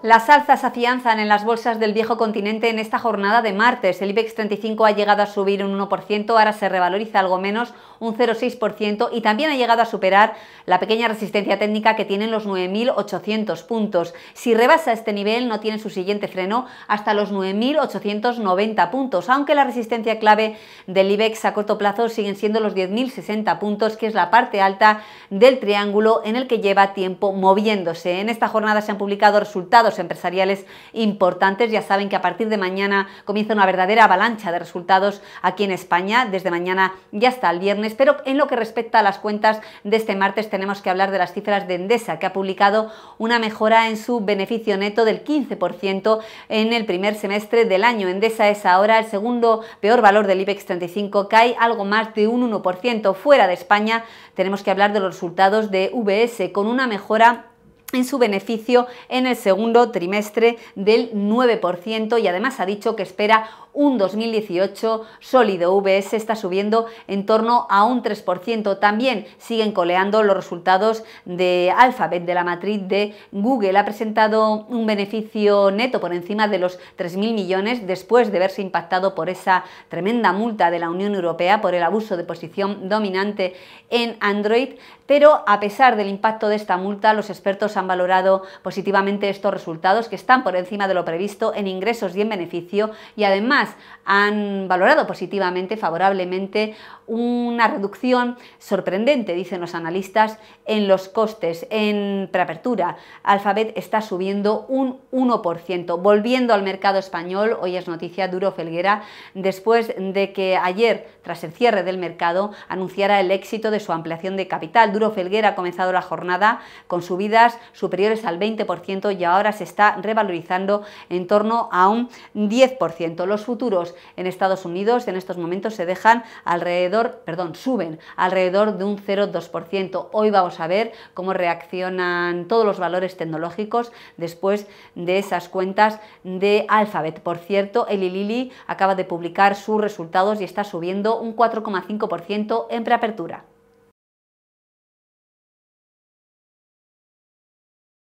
Las alzas afianzan en las bolsas del viejo continente en esta jornada de martes. El IBEX 35 ha llegado a subir un 1%, ahora se revaloriza algo menos, un 0,6%, y también ha llegado a superar la pequeña resistencia técnica que tienen los 9.800 puntos. Si rebasa este nivel, no tiene su siguiente freno hasta los 9.890 puntos, aunque la resistencia clave del IBEX a corto plazo siguen siendo los 10.060 puntos, que es la parte alta del triángulo en el que lleva tiempo moviéndose. En esta jornada se han publicado resultados empresariales importantes. Ya saben que a partir de mañana comienza una verdadera avalancha de resultados aquí en España, desde mañana y hasta el viernes. Pero en lo que respecta a las cuentas de este martes, tenemos que hablar de las cifras de Endesa, que ha publicado una mejora en su beneficio neto del 15% en el primer semestre del año. Endesa es ahora el segundo peor valor del IBEX 35, cae algo más de un 1%. Fuera de España tenemos que hablar de los resultados de VS, con una mejora en su beneficio en el segundo trimestre del 9% y además ha dicho que espera un 2018 sólido. VS está subiendo en torno a un 3%. También siguen coleando los resultados de Alphabet, de la matriz de Google. Ha presentado un beneficio neto por encima de los 3.000 millones después de verse impactado por esa tremenda multa de la Unión Europea por el abuso de posición dominante en Android. Pero a pesar del impacto de esta multa, los expertos han valorado positivamente estos resultados que están por encima de lo previsto en ingresos y en beneficio y además han valorado positivamente, favorablemente, una reducción sorprendente, dicen los analistas, en los costes, en preapertura. Alphabet está subiendo un 1%. Volviendo al mercado español, hoy es noticia Duro Felguera, después de que ayer, tras el cierre del mercado, anunciara el éxito de su ampliación de capital. Duro Felguera ha comenzado la jornada con subidas superiores al 20% y ahora se está revalorizando en torno a un 10%. Los futuros en Estados Unidos en estos momentos se dejan alrededor, perdón, suben alrededor de un 0,2%. Hoy vamos a ver cómo reaccionan todos los valores tecnológicos después de esas cuentas de Alphabet. Por cierto, Eli Lilly acaba de publicar sus resultados y está subiendo un 4,5% en preapertura.